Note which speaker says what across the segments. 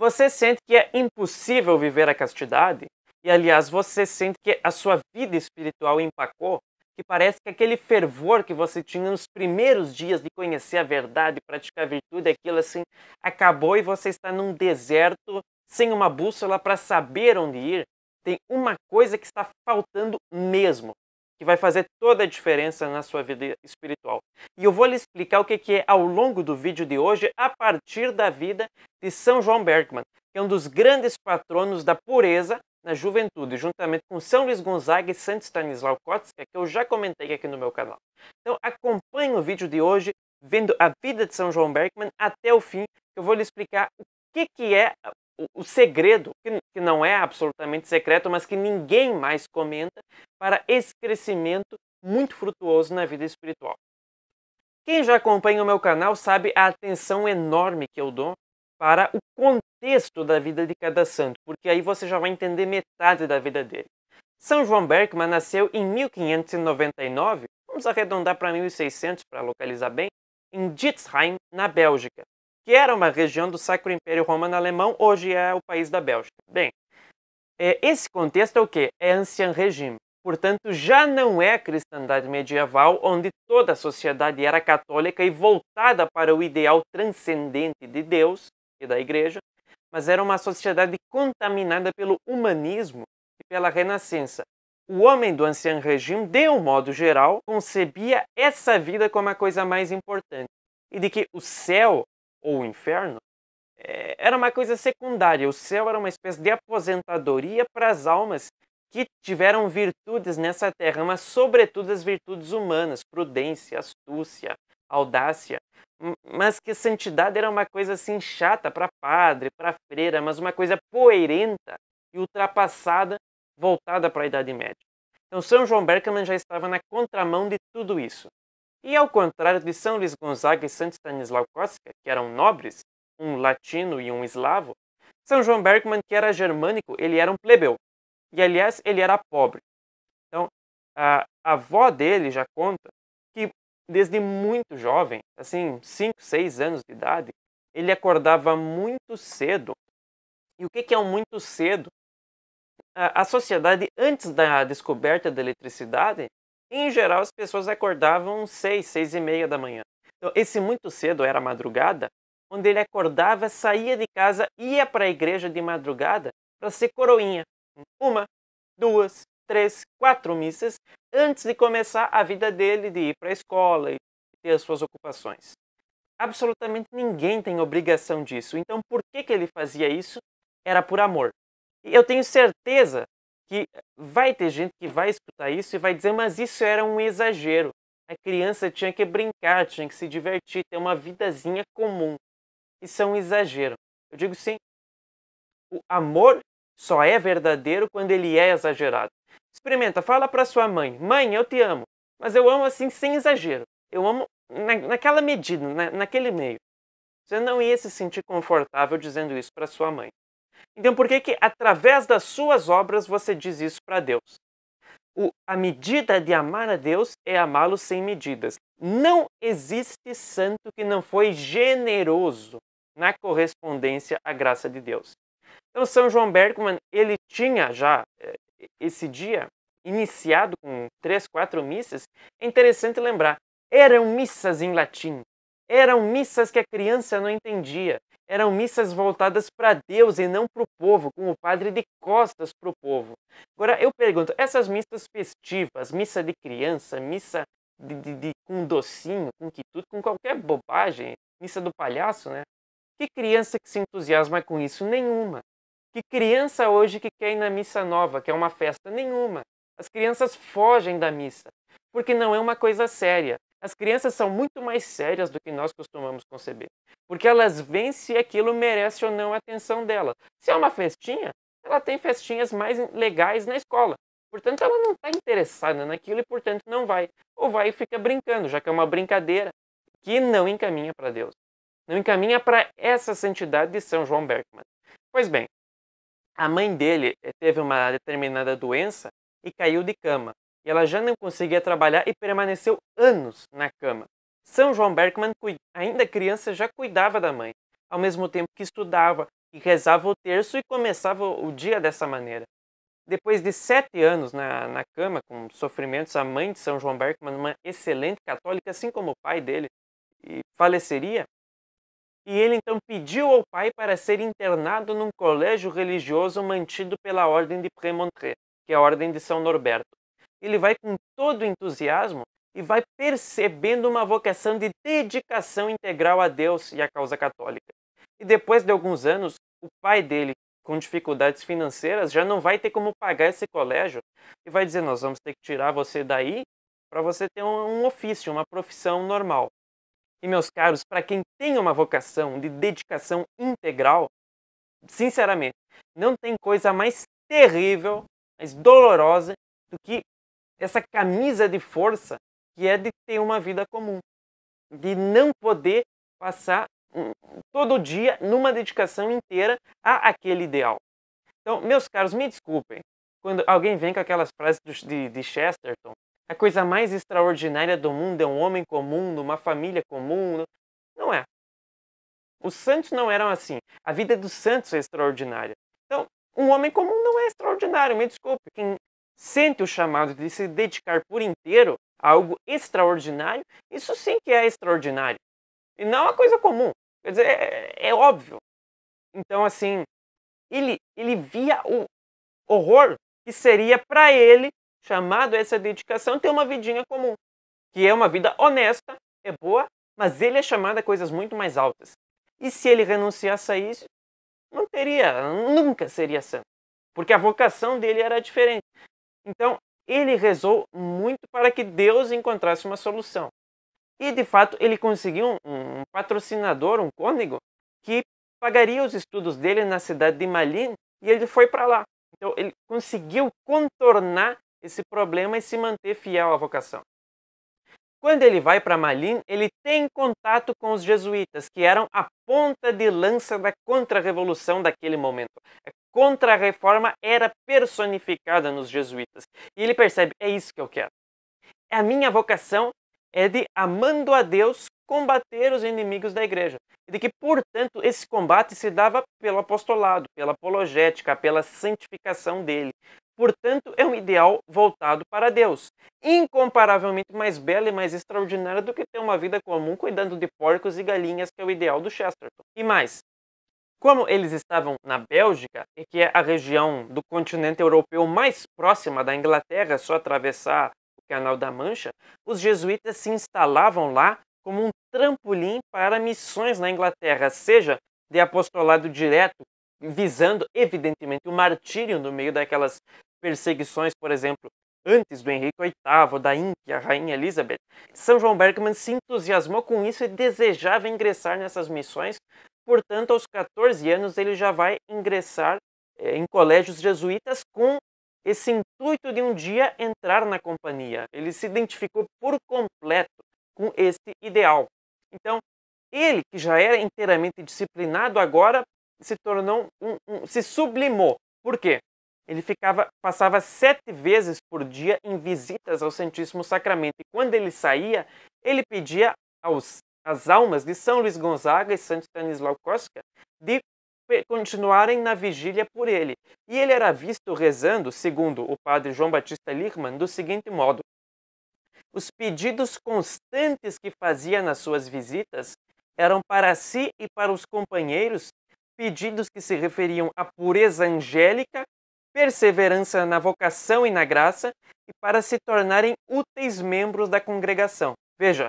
Speaker 1: Você sente que é impossível viver a castidade? E aliás, você sente que a sua vida espiritual empacou? Que parece que aquele fervor que você tinha nos primeiros dias de conhecer a verdade, praticar a virtude, aquilo assim, acabou e você está num deserto sem uma bússola para saber onde ir? Tem uma coisa que está faltando mesmo que vai fazer toda a diferença na sua vida espiritual. E eu vou lhe explicar o que é ao longo do vídeo de hoje, a partir da vida de São João Bergman, que é um dos grandes patronos da pureza na juventude, juntamente com São Luís Gonzaga e Santo Stanislaw Kotska, é que eu já comentei aqui no meu canal. Então acompanhe o vídeo de hoje, vendo a vida de São João Bergman até o fim, que eu vou lhe explicar o que, que é o segredo, que não é absolutamente secreto, mas que ninguém mais comenta, para esse crescimento muito frutuoso na vida espiritual. Quem já acompanha o meu canal sabe a atenção enorme que eu dou para o contexto da vida de cada santo, porque aí você já vai entender metade da vida dele. São João Bergman nasceu em 1599, vamos arredondar para 1600 para localizar bem, em Dietzheim, na Bélgica, que era uma região do Sacro Império Romano Alemão, hoje é o país da Bélgica. Bem, é, esse contexto é o quê? É ancien regime. Portanto, já não é a cristandade medieval, onde toda a sociedade era católica e voltada para o ideal transcendente de Deus e da Igreja, mas era uma sociedade contaminada pelo humanismo e pela Renascença. O homem do ancien regime, de um modo geral, concebia essa vida como a coisa mais importante e de que o céu ou o inferno eh, era uma coisa secundária. O céu era uma espécie de aposentadoria para as almas que tiveram virtudes nessa terra, mas sobretudo as virtudes humanas, prudência, astúcia, audácia. Mas que santidade era uma coisa assim chata para padre, para freira, mas uma coisa poeirenta e ultrapassada, voltada para a Idade Média. Então São João Berkman já estava na contramão de tudo isso. E ao contrário de São Luís Gonzaga e Santo Stanislau Kostka, que eram nobres, um latino e um eslavo, São João Bergman, que era germânico, ele era um plebeu. E, aliás, ele era pobre. Então, a avó dele já conta que, desde muito jovem, assim, 5, 6 anos de idade, ele acordava muito cedo. E o que é um muito cedo? A sociedade, antes da descoberta da eletricidade, em geral, as pessoas acordavam seis, seis e meia da manhã. Então, esse muito cedo era madrugada, onde ele acordava, saía de casa, ia para a igreja de madrugada para ser coroinha. Uma, duas, três, quatro missas antes de começar a vida dele de ir para a escola e ter as suas ocupações. Absolutamente ninguém tem obrigação disso. Então, por que, que ele fazia isso? Era por amor. eu tenho certeza que vai ter gente que vai escutar isso e vai dizer, mas isso era um exagero. A criança tinha que brincar, tinha que se divertir, ter uma vidazinha comum. Isso é um exagero. Eu digo sim, o amor só é verdadeiro quando ele é exagerado. Experimenta, fala para sua mãe: Mãe, eu te amo, mas eu amo assim sem exagero. Eu amo na, naquela medida, na, naquele meio. Você não ia se sentir confortável dizendo isso para sua mãe. Então por que que através das suas obras você diz isso para Deus? O, a medida de amar a Deus é amá-lo sem medidas. Não existe santo que não foi generoso na correspondência à graça de Deus. Então São João Bergman, ele tinha já eh, esse dia iniciado com três, quatro missas. É interessante lembrar, eram missas em latim. Eram missas que a criança não entendia eram missas voltadas para Deus e não para o povo, com o padre de costas para o povo. Agora eu pergunto, essas missas festivas, missa de criança, missa de, de, de com docinho, com quitudo, com qualquer bobagem, missa do palhaço, né? Que criança que se entusiasma com isso? Nenhuma. Que criança hoje que quer ir na missa nova, que é uma festa? Nenhuma. As crianças fogem da missa, porque não é uma coisa séria. As crianças são muito mais sérias do que nós costumamos conceber, porque elas veem se aquilo merece ou não a atenção dela. Se é uma festinha, ela tem festinhas mais legais na escola. Portanto, ela não está interessada naquilo e, portanto, não vai. Ou vai e fica brincando, já que é uma brincadeira que não encaminha para Deus. Não encaminha para essa santidade de São João Bergman. Pois bem, a mãe dele eh, teve uma determinada doença e caiu de cama ela já não conseguia trabalhar e permaneceu anos na cama. São João Bergman, ainda criança, já cuidava da mãe, ao mesmo tempo que estudava e rezava o terço e começava o dia dessa maneira. Depois de sete anos na, na cama, com sofrimentos, a mãe de São João Bergman, uma excelente católica, assim como o pai dele, faleceria. E ele então pediu ao pai para ser internado num colégio religioso mantido pela Ordem de Prémontré, que é a Ordem de São Norberto ele vai com todo entusiasmo e vai percebendo uma vocação de dedicação integral a Deus e à causa católica. E depois de alguns anos, o pai dele, com dificuldades financeiras, já não vai ter como pagar esse colégio e vai dizer: Nós vamos ter que tirar você daí para você ter um, ofício, uma profissão normal. E, meus caros, para quem tem uma vocação de dedicação integral, sinceramente, não tem coisa mais terrível, mais dolorosa do que essa camisa de força que é de ter uma vida comum, de não poder passar hum, todo dia numa dedicação inteira a aquele ideal. Então, meus caros, me desculpem quando alguém vem com aquelas frases de, de Chesterton. A coisa mais extraordinária do mundo é um homem comum, uma família comum. Não é. Os santos não eram assim. A vida dos santos é extraordinária. Então, um homem comum não é extraordinário, me desculpe. Quem sente o chamado de se dedicar por inteiro a algo extraordinário, isso sim que é extraordinário. E não é uma coisa comum. Quer dizer, é, é, é óbvio. Então, assim, ele, ele via o horror que seria para ele, chamado essa dedicação, ter uma vidinha comum, que é uma vida honesta, é boa, mas ele é chamado a coisas muito mais altas. E se ele renunciasse a isso, não teria, nunca seria santo, porque a vocação dele era diferente. Então, ele rezou muito para que Deus encontrasse uma solução. E, de fato, ele conseguiu um, um patrocinador, um cônego, que pagaria os estudos dele na cidade de Malin e ele foi para lá. Então, ele conseguiu contornar esse problema e se manter fiel à vocação. Quando ele vai para Malin, ele tem contato com os jesuítas, que eram a ponta de lança da contra-revolução daquele momento. É contra-reforma era personificada nos jesuítas. E ele percebe: é isso que eu quero. A minha vocação é de, amando a Deus, combater os inimigos da igreja. E de que, portanto, esse combate se dava pelo apostolado, pela apologética, pela santificação dele. Portanto, é um ideal voltado para Deus, incomparavelmente mais belo e mais extraordinário do que ter uma vida comum cuidando de porcos e galinhas, que é o ideal do Chesterton. E mais, como eles estavam na Bélgica, que é a região do continente europeu mais próxima da Inglaterra, só atravessar o Canal da Mancha, os jesuítas se instalavam lá como um trampolim para missões na Inglaterra, seja de apostolado direto, visando evidentemente o martírio no meio daquelas perseguições, por exemplo, antes do Henrique VIII, da Índia, a Rainha Elizabeth, São João Bergman se entusiasmou com isso e desejava ingressar nessas missões Portanto, aos 14 anos, ele já vai ingressar eh, em colégios jesuítas com esse intuito de um dia entrar na companhia. Ele se identificou por completo com esse ideal. Então, ele, que já era inteiramente disciplinado, agora se tornou um, um, se sublimou. Por quê? Ele ficava, passava sete vezes por dia em visitas ao Santíssimo Sacramento. E quando ele saía, ele pedia aos as almas de São Luís Gonzaga e Santo Stanislau Kostka de continuarem na vigília por ele. E ele era visto rezando, segundo o padre João Batista Lichmann, do seguinte modo: Os pedidos constantes que fazia nas suas visitas eram para si e para os companheiros pedidos que se referiam à pureza angélica, perseverança na vocação e na graça e para se tornarem úteis membros da congregação. Veja,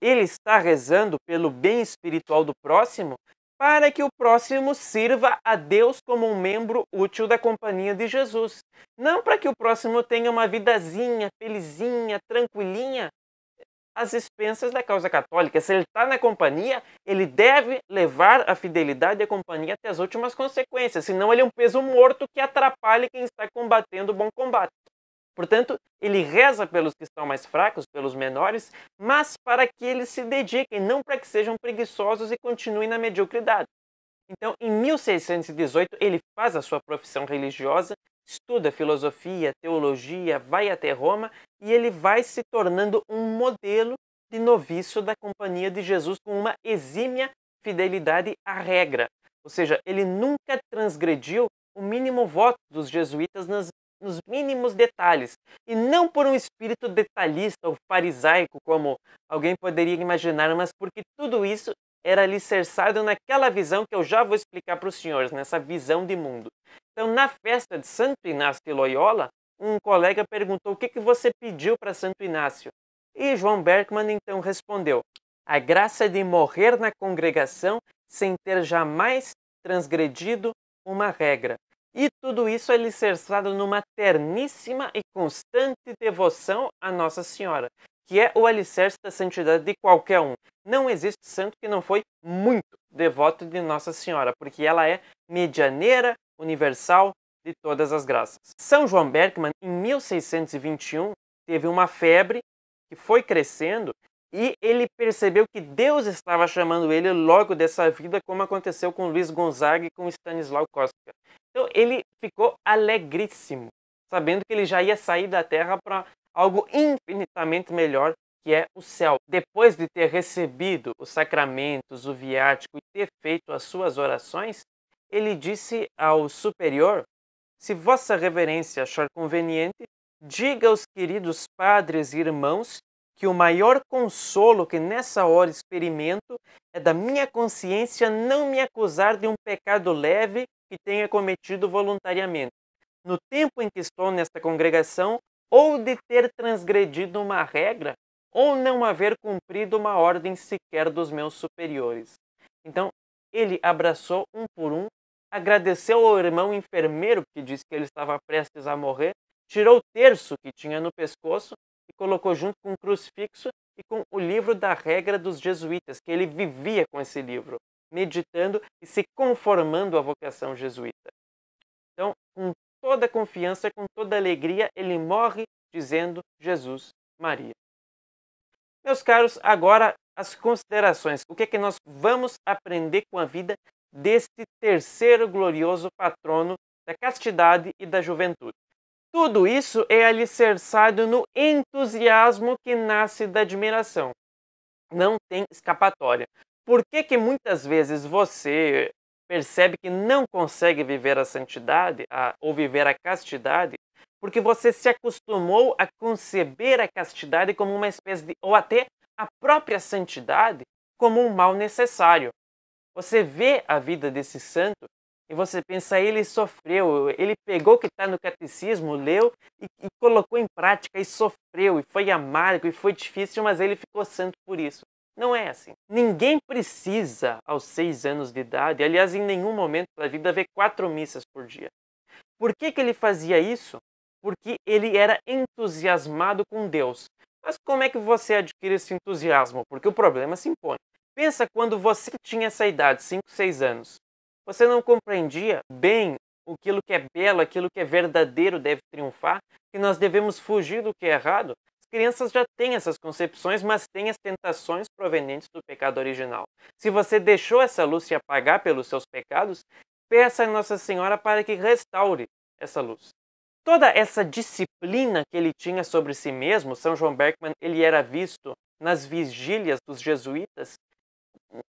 Speaker 1: ele está rezando pelo bem espiritual do próximo para que o próximo sirva a Deus como um membro útil da companhia de Jesus. Não para que o próximo tenha uma vidazinha, felizinha, tranquilinha, às expensas da causa católica. Se ele está na companhia, ele deve levar a fidelidade a companhia até as últimas consequências, senão ele é um peso morto que atrapalha quem está combatendo o bom combate. Portanto, ele reza pelos que estão mais fracos, pelos menores, mas para que eles se dediquem, não para que sejam preguiçosos e continuem na mediocridade. Então, em 1618, ele faz a sua profissão religiosa, estuda filosofia, teologia, vai até Roma e ele vai se tornando um modelo de noviço da Companhia de Jesus com uma exímia fidelidade à regra. Ou seja, ele nunca transgrediu o mínimo voto dos jesuítas nas nos mínimos detalhes, e não por um espírito detalhista ou farisaico, como alguém poderia imaginar, mas porque tudo isso era alicerçado naquela visão que eu já vou explicar para os senhores, nessa visão de mundo. Então, na festa de Santo Inácio de Loyola, um colega perguntou o que, que você pediu para Santo Inácio. E João Berkman então respondeu: a graça de morrer na congregação sem ter jamais transgredido uma regra. E tudo isso é alicerçado numa terníssima e constante devoção à Nossa Senhora, que é o alicerce da santidade de qualquer um. Não existe santo que não foi muito devoto de Nossa Senhora, porque ela é medianeira, universal de todas as graças. São João Bergman, em 1621, teve uma febre que foi crescendo e ele percebeu que Deus estava chamando ele logo dessa vida, como aconteceu com Luiz Gonzaga e com Stanislaw Kostka. Então ele ficou alegríssimo, sabendo que ele já ia sair da terra para algo infinitamente melhor, que é o céu. Depois de ter recebido os sacramentos, o viático e ter feito as suas orações, ele disse ao superior: Se vossa reverência achar conveniente, diga aos queridos padres e irmãos que o maior consolo que nessa hora experimento é da minha consciência não me acusar de um pecado leve que tenha cometido voluntariamente, no tempo em que estou nesta congregação, ou de ter transgredido uma regra, ou não haver cumprido uma ordem sequer dos meus superiores. Então, ele abraçou um por um, agradeceu ao irmão enfermeiro que disse que ele estava prestes a morrer, tirou o terço que tinha no pescoço e colocou junto com o crucifixo e com o livro da regra dos jesuítas, que ele vivia com esse livro, meditando e se conformando à vocação jesuíta. Então, com toda confiança, com toda alegria, ele morre dizendo Jesus Maria. Meus caros, agora as considerações. O que é que nós vamos aprender com a vida deste terceiro glorioso patrono da castidade e da juventude? Tudo isso é alicerçado no entusiasmo que nasce da admiração. Não tem escapatória. Por que, que muitas vezes você percebe que não consegue viver a santidade a, ou viver a castidade? Porque você se acostumou a conceber a castidade como uma espécie de. ou até a própria santidade como um mal necessário. Você vê a vida desse santo e você pensa, ele sofreu, ele pegou o que está no catecismo, leu e, e, colocou em prática e sofreu, e foi amargo, e foi difícil, mas ele ficou santo por isso. Não é assim. Ninguém precisa, aos seis anos de idade, aliás, em nenhum momento da vida, ver quatro missas por dia. Por que, que ele fazia isso? Porque ele era entusiasmado com Deus. Mas como é que você adquire esse entusiasmo? Porque o problema se impõe. Pensa quando você tinha essa idade, 5, 6 anos. Você não compreendia bem aquilo que é belo, aquilo que é verdadeiro deve triunfar, que nós devemos fugir do que é errado? As crianças já têm essas concepções, mas têm as tentações provenientes do pecado original. Se você deixou essa luz se apagar pelos seus pecados, peça a Nossa Senhora para que restaure essa luz. Toda essa disciplina que ele tinha sobre si mesmo, São João Bergman, ele era visto nas vigílias dos jesuítas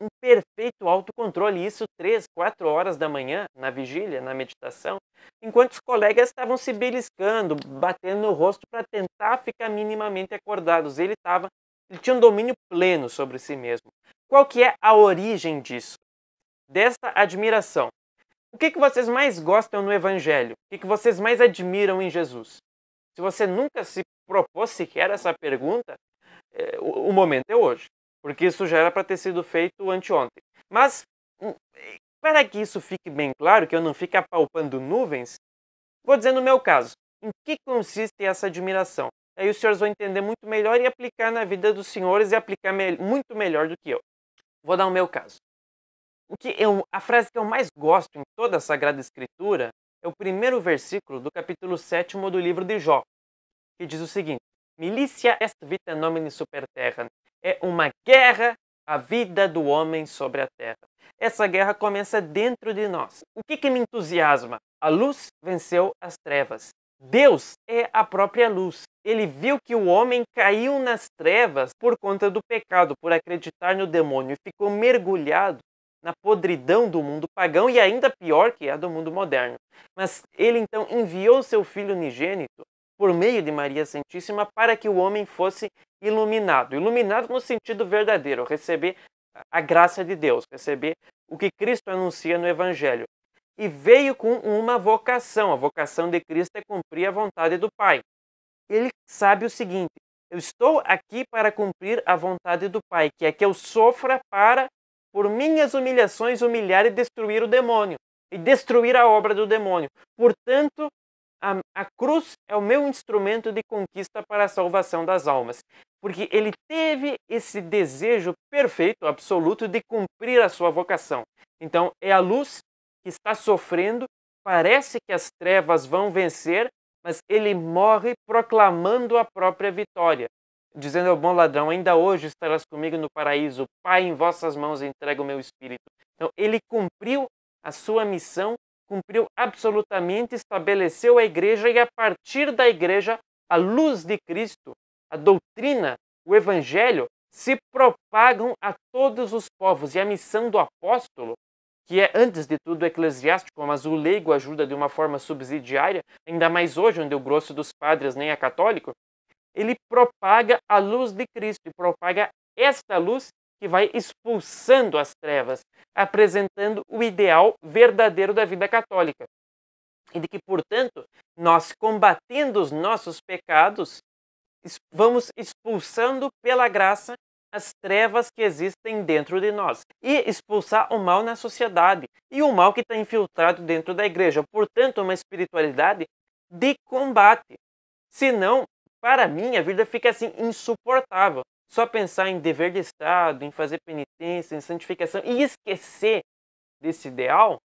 Speaker 1: um perfeito autocontrole, isso três, quatro horas da manhã, na vigília, na meditação, enquanto os colegas estavam se beliscando, batendo no rosto para tentar ficar minimamente acordados. Ele estava, ele tinha um domínio pleno sobre si mesmo. Qual que é a origem disso? Desta admiração. O que, que vocês mais gostam no Evangelho? O que, que vocês mais admiram em Jesus? Se você nunca se propôs sequer essa pergunta, é, o momento é hoje porque isso já era para ter sido feito anteontem. Mas, hum, para que isso fique bem claro, que eu não fique apalpando nuvens, vou dizer no meu caso, em que consiste essa admiração? Aí os senhores vão entender muito melhor e aplicar na vida dos senhores e aplicar me muito melhor do que eu. Vou dar o meu caso. O que eu, a frase que eu mais gosto em toda a Sagrada Escritura é o primeiro versículo do capítulo 7 do livro de Jó, que diz o seguinte: Milicia est vita nomine super terra, é uma guerra à vida do homem sobre a terra. Essa guerra começa dentro de nós. O que, que me entusiasma? A luz venceu as trevas. Deus é a própria luz. Ele viu que o homem caiu nas trevas por conta do pecado, por acreditar no demônio, e ficou mergulhado na podridão do mundo pagão e ainda pior que a do mundo moderno. Mas ele então enviou seu filho unigênito por meio de Maria Santíssima para que o homem fosse iluminado. Iluminado no sentido verdadeiro, receber a graça de Deus, receber o que Cristo anuncia no Evangelho. E veio com uma vocação. A vocação de Cristo é cumprir a vontade do Pai. Ele sabe o seguinte: eu estou aqui para cumprir a vontade do Pai, que é que eu sofra para, por minhas humilhações, humilhar e destruir o demônio e destruir a obra do demônio. Portanto, a, a cruz é o meu instrumento de conquista para a salvação das almas, porque ele teve esse desejo perfeito, absoluto, de cumprir a sua vocação. Então, é a luz que está sofrendo, parece que as trevas vão vencer, mas ele morre proclamando a própria vitória, dizendo ao bom ladrão: Ainda hoje estarás comigo no paraíso, Pai, em vossas mãos entrego o meu espírito. Então, ele cumpriu a sua missão cumpriu absolutamente, estabeleceu a igreja e a partir da igreja, a luz de Cristo, a doutrina, o evangelho se propagam a todos os povos e a missão do apóstolo, que é antes de tudo eclesiástico, mas o leigo ajuda de uma forma subsidiária, ainda mais hoje onde o grosso dos padres nem é católico, ele propaga a luz de Cristo e propaga esta luz que vai expulsando as trevas, apresentando o ideal verdadeiro da vida católica. E de que, portanto, nós combatendo os nossos pecados, vamos expulsando pela graça as trevas que existem dentro de nós e expulsar o mal na sociedade e o mal que está infiltrado dentro da igreja. Portanto, uma espiritualidade de combate. Senão, para mim, a vida fica assim insuportável só pensar em dever de Estado, em fazer penitência, em santificação e esquecer desse ideal,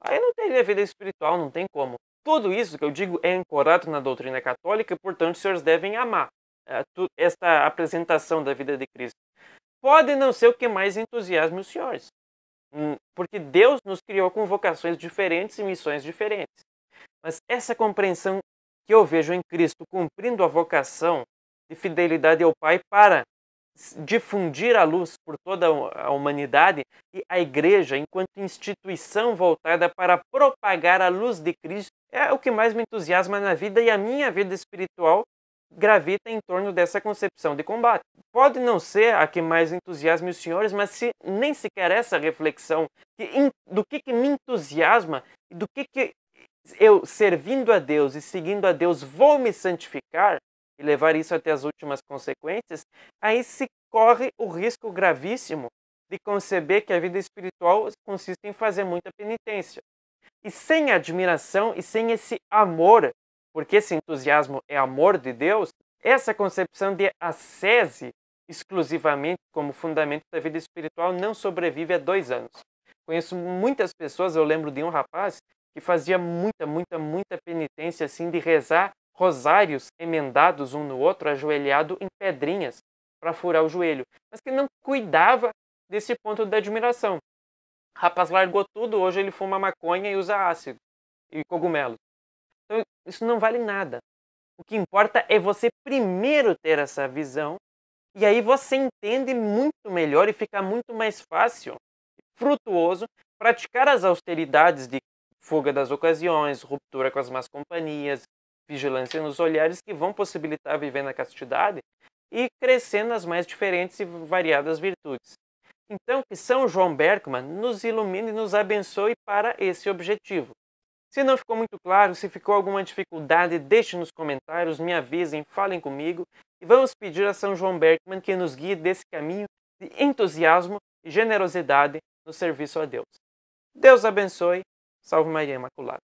Speaker 1: aí não teria vida espiritual, não tem como. Tudo isso que eu digo é ancorado na doutrina católica e, portanto, os senhores devem amar eh, esta apresentação da vida de Cristo. Pode não ser o que mais entusiasme os senhores, hum, porque Deus nos criou com vocações diferentes e missões diferentes. Mas essa compreensão que eu vejo em Cristo cumprindo a vocação de fidelidade ao Pai para difundir a luz por toda a humanidade e a igreja, enquanto instituição voltada para propagar a luz de Cristo, é o que mais me entusiasma na vida e a minha vida espiritual gravita em torno dessa concepção de combate. Pode não ser a que mais entusiasme os senhores, mas se nem sequer essa reflexão do que, que me entusiasma e do que, que eu, servindo a Deus e seguindo a Deus, vou me santificar, e levar isso até as últimas consequências, aí se corre o risco gravíssimo de conceber que a vida espiritual consiste em fazer muita penitência. E sem admiração e sem esse amor, porque esse entusiasmo é amor de Deus, essa concepção de ascese exclusivamente como fundamento da vida espiritual não sobrevive a dois anos. Conheço muitas pessoas, eu lembro de um rapaz que fazia muita, muita, muita penitência assim de rezar rosários emendados um no outro, ajoelhado em pedrinhas para furar o joelho, mas que não cuidava desse ponto da admiração. O rapaz largou tudo, hoje ele fuma maconha e usa ácido e cogumelos. Então, isso não vale nada. O que importa é você primeiro ter essa visão, e aí você entende muito melhor e fica muito mais fácil, frutuoso, praticar as austeridades de fuga das ocasiões, ruptura com as más companhias, vigilância nos olhares que vão possibilitar viver na castidade e crescer nas mais diferentes e variadas virtudes. Então, que São João Berkman nos ilumine e nos abençoe para esse objetivo. Se não ficou muito claro, se ficou alguma dificuldade, deixe nos comentários, me avisem, falem comigo e vamos pedir a São João Berkman que nos guie desse caminho de entusiasmo e generosidade no serviço a Deus. Deus abençoe. Salve Maria Imaculada.